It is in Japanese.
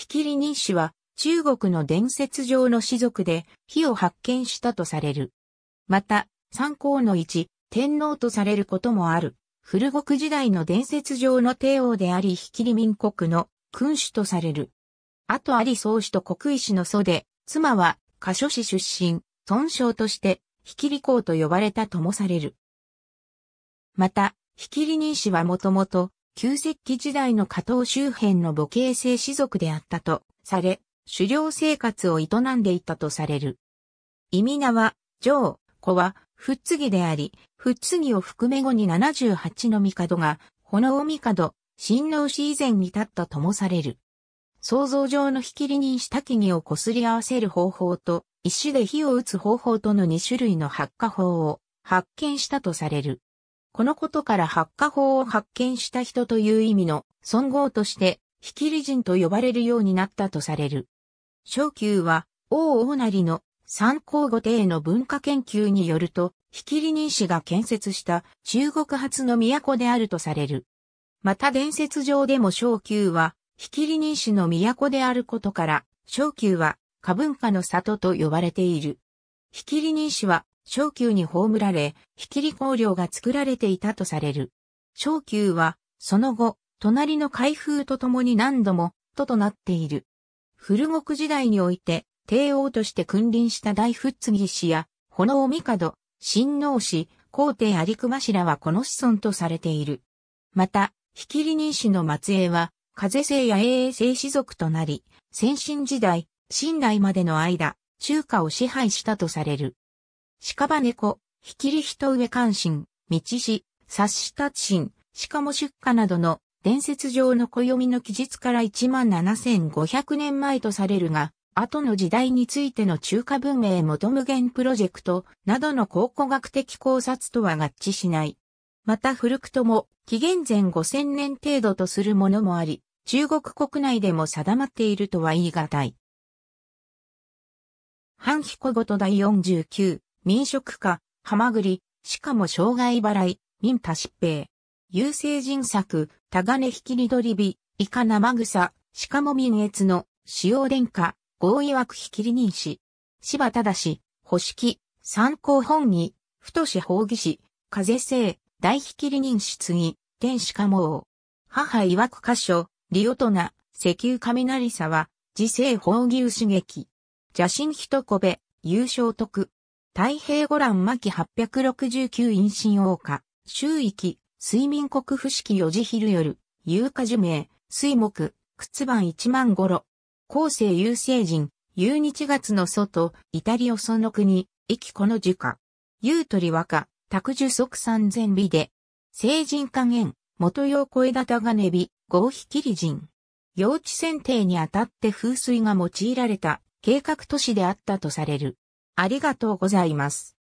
ひきりニ氏は中国の伝説上の士族で火を発見したとされる。また、三皇の一、天皇とされることもある。古国時代の伝説上の帝王であり、ひきり民国の君主とされる。あとあり宗主と国医師の祖で、妻は、過所氏出身、尊称として、ひきり公と呼ばれたともされる。また、ヒきり人氏はもともと、旧石器時代の加藤周辺の母系性氏族であったとされ、狩猟生活を営んでいたとされる。意味名は、上、子は、ふっつぎであり、ふっつぎを含め後に78の帝が、炎帝、新王氏以前に立ったともされる。想像上の引きりにした木々をこすり合わせる方法と、石で火を打つ方法との2種類の発火法を発見したとされる。このことから発火法を発見した人という意味の尊号として、引きリ人と呼ばれるようになったとされる。小宮は、王王なりの参考御帝の文化研究によると、引きリ人氏が建設した中国初の都であるとされる。また伝説上でも小宮は、引きリ人氏の都であることから、小宮は、過文化の里と呼ばれている。引きリ人氏は、小宮に葬られ、ひきり香料が作られていたとされる。小宮は、その後、隣の開封とともに何度も、都となっている。古国時代において、帝王として君臨した大仏義氏や、炎帝、神王氏、皇帝有熊柱らはこの子孫とされている。また、ひきり人氏の末裔は、風姓や永遠姓氏族となり、先進時代、新来までの間、中華を支配したとされる。鹿羽猫、ひきり人上関心、道し、察し達心、鹿も出荷などの伝説上の暦の記述から17,500年前とされるが、後の時代についての中華文明元無限プロジェクトなどの考古学的考察とは合致しない。また古くとも紀元前5000年程度とするものもあり、中国国内でも定まっているとは言い難い。半彦ごと第49。民食化、はまぐり、しかも障害払い、民多疾病。優勢人作、タガネ引きりどりび、イカ生草、しかも民越の、使用殿下、合意枠引きり人士。芝正氏、保式、参考本義、太し法義士、風性、大引きり人士次、天使かも王。母曰く箇所、リオトナ、石油雷沢、自生法牛刺激。邪神一こべ、優勝徳。太平五覧巻869陰神王家、周域、睡眠国府式四時昼夜、有価樹名、水木、靴番一万五路。後世有生人、有日月の外、イタリオその国、駅この樹下。有鳥和歌、卓樹即三千尾で。聖人加減、元用小枝高根火、合否切り人。用地選定にあたって風水が用いられた計画都市であったとされる。ありがとうございます。